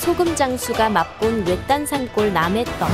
소금 장수가 맛본 외딴 산골 남의 떡.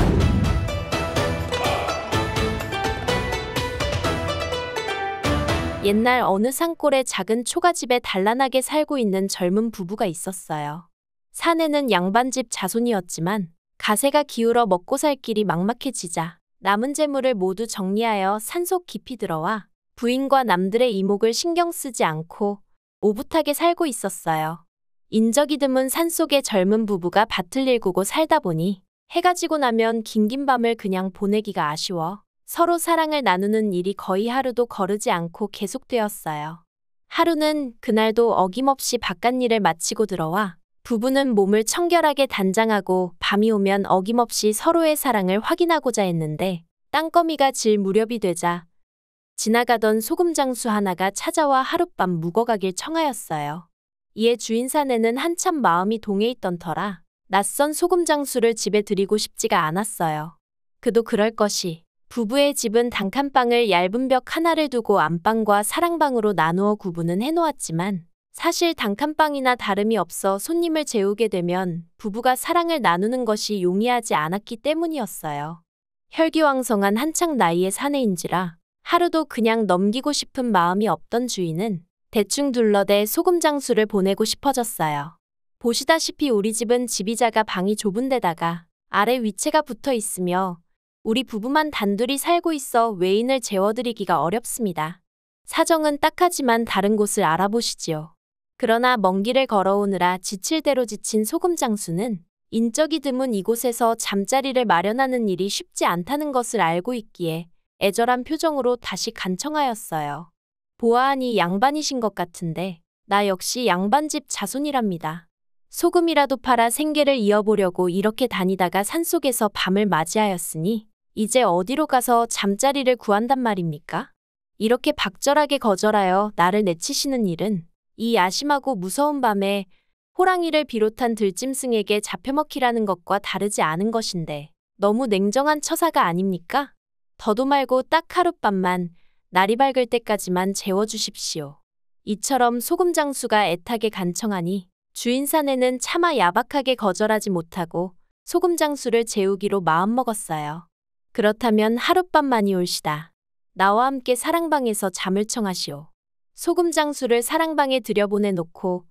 옛날 어느 산골의 작은 초가집에 단란하게 살고 있는 젊은 부부가 있었어요. 사내는 양반집 자손이었지만 가세가 기울어 먹고 살 길이 막막해지자 남은 재물을 모두 정리하여 산속 깊이 들어와 부인과 남들의 이목을 신경 쓰지 않고 오붓하게 살고 있었어요. 인적이 드문 산속의 젊은 부부가 밭을 일구고 살다 보니 해가 지고 나면 긴긴 밤을 그냥 보내기가 아쉬워 서로 사랑을 나누는 일이 거의 하루도 거르지 않고 계속되었어요. 하루는 그날도 어김없이 바깥일을 마치고 들어와 부부는 몸을 청결하게 단장하고 밤이 오면 어김없이 서로의 사랑을 확인하고자 했는데 땅거미가 질 무렵이 되자 지나가던 소금장수 하나가 찾아와 하룻밤 묵어가길 청하였어요. 이에 주인사내는 한참 마음이 동해 있던 터라 낯선 소금 장수를 집에 들이고 싶지가 않았어요. 그도 그럴 것이 부부의 집은 단칸방을 얇은 벽 하나를 두고 안방과 사랑방으로 나누어 구분은 해놓았지만 사실 단칸방이나 다름이 없어 손님을 재우게 되면 부부가 사랑을 나누는 것이 용이하지 않았기 때문이었어요. 혈기왕성한 한창 나이의 사내인지라 하루도 그냥 넘기고 싶은 마음이 없던 주인은 대충 둘러대 소금 장수를 보내고 싶어졌어요. 보시다시피 우리 집은 집이자가 방이 좁은 데다가 아래 위채가 붙어 있으며 우리 부부만 단둘이 살고 있어 외인을 재워드리기가 어렵습니다. 사정은 딱하지만 다른 곳을 알아보시지요. 그러나 먼 길을 걸어오느라 지칠 대로 지친 소금 장수는 인적이 드문 이곳에서 잠자리를 마련하는 일이 쉽지 않다는 것을 알고 있기에 애절한 표정으로 다시 간청하였어요. 보아하니 양반이신 것 같은데 나 역시 양반집 자손이랍니다. 소금이라도 팔아 생계를 이어보려고 이렇게 다니다가 산속에서 밤을 맞이하였으니 이제 어디로 가서 잠자리를 구한단 말입니까? 이렇게 박절하게 거절하여 나를 내치시는 일은 이 야심하고 무서운 밤에 호랑이를 비롯한 들짐승에게 잡혀먹히라는 것과 다르지 않은 것인데 너무 냉정한 처사가 아닙니까? 더도 말고 딱 하룻밤만 날이 밝을 때까지만 재워주십시오. 이처럼 소금장수가 애타게 간청하니 주인 사내는 차마 야박하게 거절하지 못하고 소금장수를 재우기로 마음먹었어요. 그렇다면 하룻밤만이 올시다. 나와 함께 사랑방에서 잠을 청하시오. 소금장수를 사랑방에 들여보내 놓고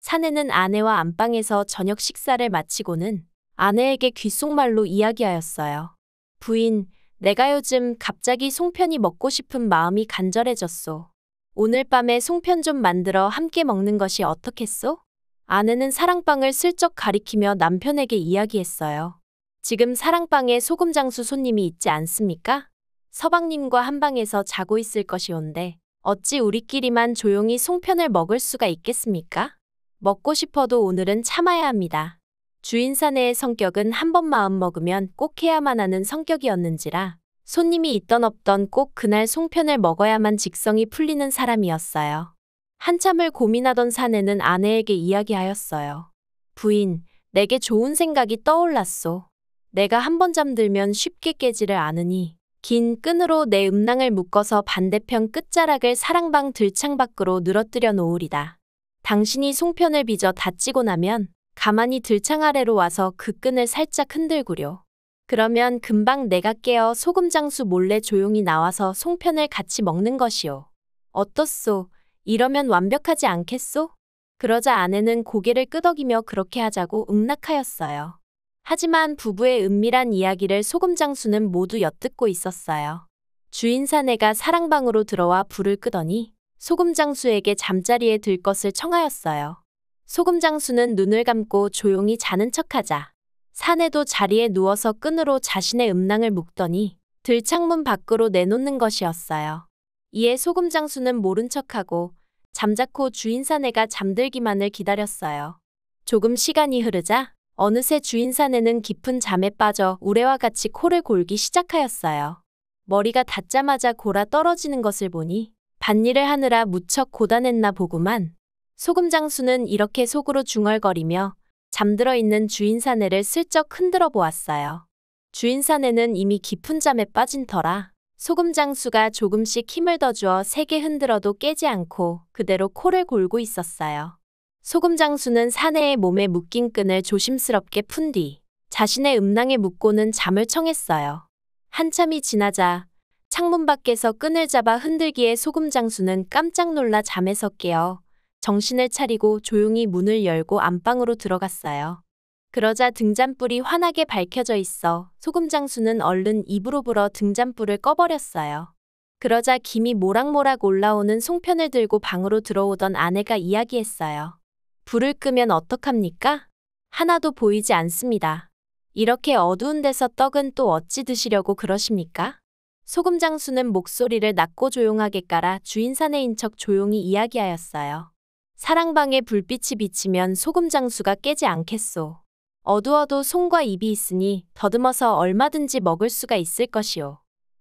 사내는 아내와 안방에서 저녁 식사를 마치고는 아내에게 귓속말로 이야기하였어요. 부인, 내가 요즘 갑자기 송편이 먹고 싶은 마음이 간절해졌소. 오늘 밤에 송편 좀 만들어 함께 먹는 것이 어떻겠소? 아내는 사랑방을 슬쩍 가리키며 남편에게 이야기했어요. 지금 사랑방에 소금장수 손님이 있지 않습니까? 서방님과 한방에서 자고 있을 것이온데 어찌 우리끼리만 조용히 송편을 먹을 수가 있겠습니까? 먹고 싶어도 오늘은 참아야 합니다. 주인사내의 성격은 한 번 마음 먹으면 꼭 해야만 하는 성격이었는지라 손님이 있던 없던 꼭 그날 송편을 먹어야만 직성이 풀리는 사람이었어요. 한참을 고민하던 사내는 아내에게 이야기하였어요. 부인, 내게 좋은 생각이 떠올랐소. 내가 한 번 잠들면 쉽게 깨지를 않으니 긴 끈으로 내 음낭을 묶어서 반대편 끝자락을 사랑방 들창 밖으로 늘어뜨려 놓으리다. 당신이 송편을 빚어 다치고 나면 가만히 들창 아래로 와서 그 끈을 살짝 흔들구려. 그러면 금방 내가 깨어 소금장수 몰래 조용히 나와서 송편을 같이 먹는 것이요. 어떻소? 이러면 완벽하지 않겠소? 그러자 아내는 고개를 끄덕이며 그렇게 하자고 응낙하였어요. 하지만 부부의 은밀한 이야기를 소금장수는 모두 엿듣고 있었어요. 주인 사내가 사랑방으로 들어와 불을 끄더니 소금장수에게 잠자리에 들 것을 청하였어요. 소금 장수는 눈을 감고 조용히 자는 척하자 사내도 자리에 누워서 끈으로 자신의 음낭을 묶더니 들창문 밖으로 내놓는 것이었어요. 이에 소금 장수는 모른 척하고 잠자코 주인 사내가 잠들기만을 기다렸어요. 조금 시간이 흐르자 어느새 주인 사내는 깊은 잠에 빠져 우레와 같이 코를 골기 시작하였어요. 머리가 닿자마자 골아 떨어지는 것을 보니 밭일을 하느라 무척 고단했나 보구만. 소금 장수는 이렇게 속으로 중얼거리며 잠들어 있는 주인 사내를 슬쩍 흔들어 보았어요. 주인 사내는 이미 깊은 잠에 빠진 터라 소금 장수가 조금씩 힘을 더 주어 세게 흔들어도 깨지 않고 그대로 코를 골고 있었어요. 소금 장수는 사내의 몸에 묶인 끈을 조심스럽게 푼 뒤 자신의 음낭에 묶고는 잠을 청했어요. 한참이 지나자 창문 밖에서 끈을 잡아 흔들기에 소금 장수는 깜짝 놀라 잠에서 깨어 정신을 차리고 조용히 문을 열고 안방으로 들어갔어요. 그러자 등잔불이 환하게 밝혀져 있어 소금 장수는 얼른 입으로 불어 등잔불을 꺼버렸어요. 그러자 김이 모락모락 올라오는 송편을 들고 방으로 들어오던 아내가 이야기했어요. 불을 끄면 어떡합니까? 하나도 보이지 않습니다. 이렇게 어두운 데서 떡은 또 어찌 드시려고 그러십니까? 소금 장수는 목소리를 낮고 조용하게 깔아 주인사내인 척 조용히 이야기하였어요. 사랑방에 불빛이 비치면 소금 장수가 깨지 않겠소. 어두워도 손과 입이 있으니 더듬어서 얼마든지 먹을 수가 있을 것이오.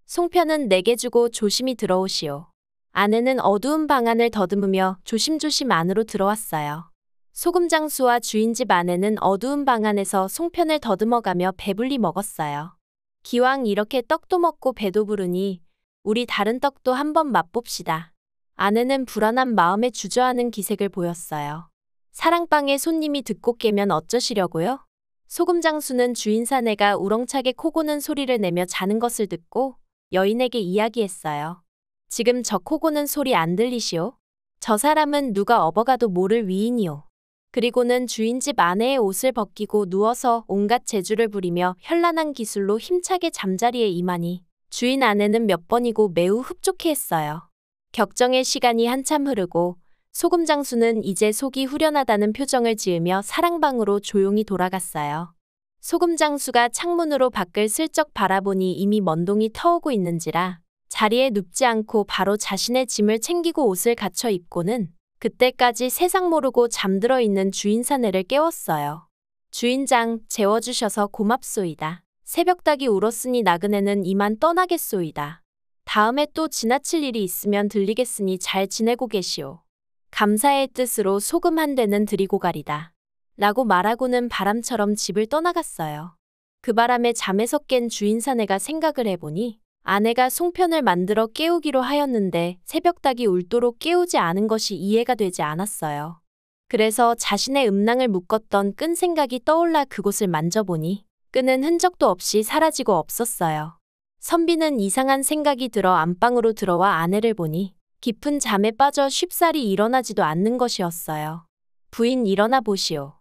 송편은 내게 주고 조심히 들어오시오. 아내는 어두운 방안을 더듬으며 조심조심 안으로 들어왔어요. 소금 장수와 주인집 아내는 어두운 방안에서 송편을 더듬어가며 배불리 먹었어요. 기왕 이렇게 떡도 먹고 배도 부르니 우리 다른 떡도 한번 맛봅시다. 아내는 불안한 마음에 주저하는 기색을 보였어요. 사랑방에 손님이 듣고 깨면 어쩌시려고요? 소금 장수는 주인 사내가 우렁차게 코고는 소리를 내며 자는 것을 듣고 여인에게 이야기했어요. 지금 저 코고는 소리 안 들리시오? 저 사람은 누가 업어가도 모를 위인이오. 그리고는 주인집 아내의 옷을 벗기고 누워서 온갖 재주를 부리며 현란한 기술로 힘차게 잠자리에 임하니 주인 아내는 몇 번이고 매우 흡족해 했어요. 격정의 시간이 한참 흐르고 소금 장수는 이제 속이 후련하다는 표정을 지으며 사랑방으로 조용히 돌아갔어요. 소금 장수가 창문으로 밖을 슬쩍 바라보니 이미 먼동이 터오고 있는지라 자리에 눕지 않고 바로 자신의 짐을 챙기고 옷을 갖춰 입고는 그때까지 세상 모르고 잠들어 있는 주인 사내를 깨웠어요. 주인장 재워주셔서 고맙소이다. 새벽닭이 울었으니 나그네는 이만 떠나겠소이다. 다음에 또 지나칠 일이 있으면 들리겠으니 잘 지내고 계시오. 감사의 뜻으로 소금 한 대는 드리고 가리다. 라고 말하고는 바람처럼 집을 떠나갔어요. 그 바람에 잠에서 깬 주인 사내가 생각을 해보니 아내가 송편을 만들어 깨우기로 하였는데 새벽닭이 울도록 깨우지 않은 것이 이해가 되지 않았어요. 그래서 자신의 음낭을 묶었던 끈 생각이 떠올라 그곳을 만져보니 끈은 흔적도 없이 사라지고 없었어요. 선비는 이상한 생각이 들어 안방으로 들어와 아내를 보니 깊은 잠에 빠져 쉽사리 일어나지도 않는 것이었어요. 부인 일어나 보시오.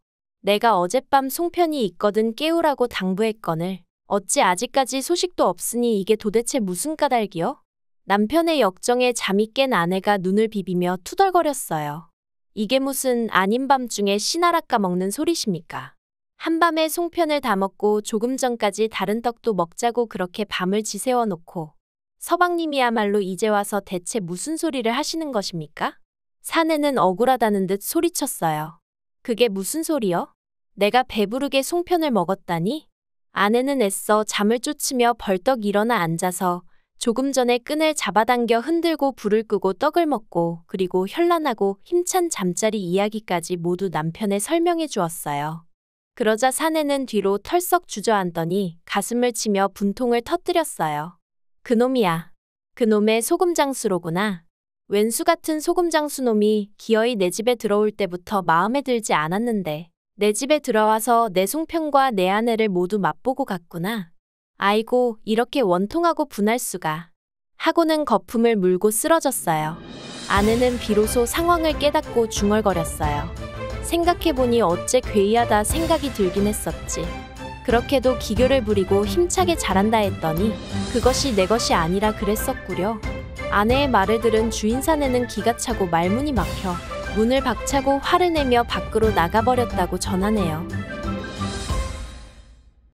내가 어젯밤 송편이 있거든 깨우라고 당부했거늘. 어찌 아직까지 소식도 없으니 이게 도대체 무슨 까닭이요? 남편의 역정에 잠이 깬 아내가 눈을 비비며 투덜거렸어요. 이게 무슨 아닌 밤중에 씨나락 까먹는 소리십니까? 한밤에 송편을 다 먹고 조금 전까지 다른 떡도 먹자고 그렇게 밤을 지새워 놓고 서방님이야말로 이제 와서 대체 무슨 소리를 하시는 것입니까? 사내는 억울하다는 듯 소리쳤어요. 그게 무슨 소리요? 내가 배부르게 송편을 먹었다니? 아내는 애써 잠을 쫓으며 벌떡 일어나 앉아서 조금 전에 끈을 잡아당겨 흔들고 불을 끄고 떡을 먹고 그리고 현란하고 힘찬 잠자리 이야기까지 모두 남편에 설명해 주었어요. 그러자 사내는 뒤로 털썩 주저앉더니 가슴을 치며 분통을 터뜨렸어요. 그놈이야. 그놈의 소금장수로구나. 웬수 같은 소금장수놈이 기어이 내 집에 들어올 때부터 마음에 들지 않았는데 내 집에 들어와서 내 송편과 내 아내를 모두 맛보고 갔구나. 아이고 이렇게 원통하고 분할 수가. 하고는 거품을 물고 쓰러졌어요. 아내는 비로소 상황을 깨닫고 중얼거렸어요. 생각해보니 어째 괴이하다 생각이 들긴 했었지. 그렇게도 기교를 부리고 힘차게 잘한다 했더니 그것이 내 것이 아니라 그랬었구려. 아내의 말을 들은 주인 사내는 기가 차고 말문이 막혀 문을 박차고 화를 내며 밖으로 나가버렸다고 전하네요.